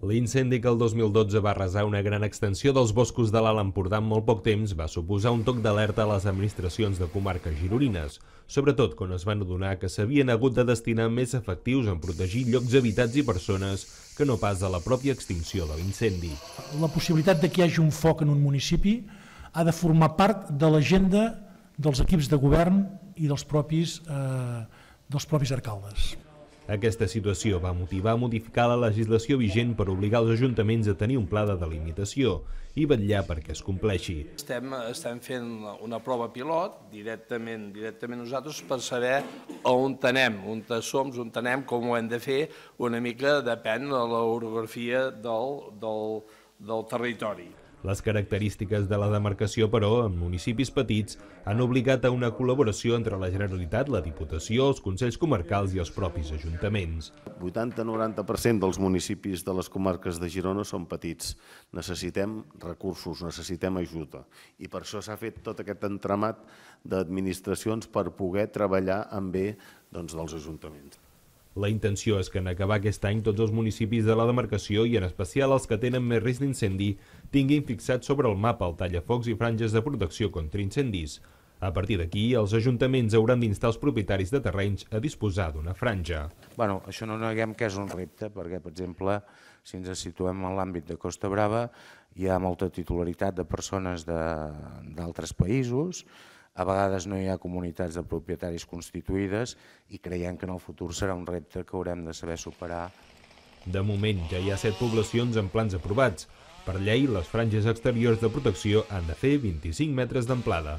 L'incendi que el 2012 va arrasar una gran extensió dels boscos de l'Alt Empordà en molt poc temps va suposar un toc d'alerta a les administracions de comarques gironines, sobretot quan es van adonar que s'havien hagut de destinar més efectius en protegir llocs habitats i persones que no pas a la pròpia extinció de l'incendi. La possibilitat de que hi hagi un foc en un municipi ha de formar part de l'agenda dels equips de govern i dels propis, eh, dels propis alcaldes. Aquesta situació va motivar a modificar la legislació vigent per obligar els ajuntaments a tenir un pla de delimitació i vetllar perquè es compleixi. Estem, estem fent una prova pilot directament directament nosaltres per saber on tenem, on som, on tenem, com ho hem de fer, una mica depèn de l'orografia del, del, del territori. Les característiques de la demarcació, però, en municipis petits, han obligat a una col·laboració entre la Generalitat, la Diputació, els Consells Comarcals i els propis ajuntaments. 80-90% dels municipis de les comarques de Girona són petits. Necessitem recursos, necessitem ajuda. I per això s'ha fet tot aquest entramat d'administracions per poder treballar amb bé doncs, dels ajuntaments. La intenció és que en acabar aquest any tots els municipis de la demarcació i en especial els que tenen més risc d'incendi tinguin fixat sobre el mapa el tallafocs i franges de protecció contra incendis. A partir d'aquí, els ajuntaments hauran d'instar els propietaris de terrenys a disposar d'una franja. Bueno, això no neguem que és un repte, perquè, per exemple, si ens situem en l'àmbit de Costa Brava, hi ha molta titularitat de persones d'altres països, a vegades no hi ha comunitats de propietaris constituïdes i creiem que en el futur serà un repte que haurem de saber superar. De moment ja hi ha set poblacions amb plans aprovats. Per llei, les franges exteriors de protecció han de fer 25 metres d'amplada.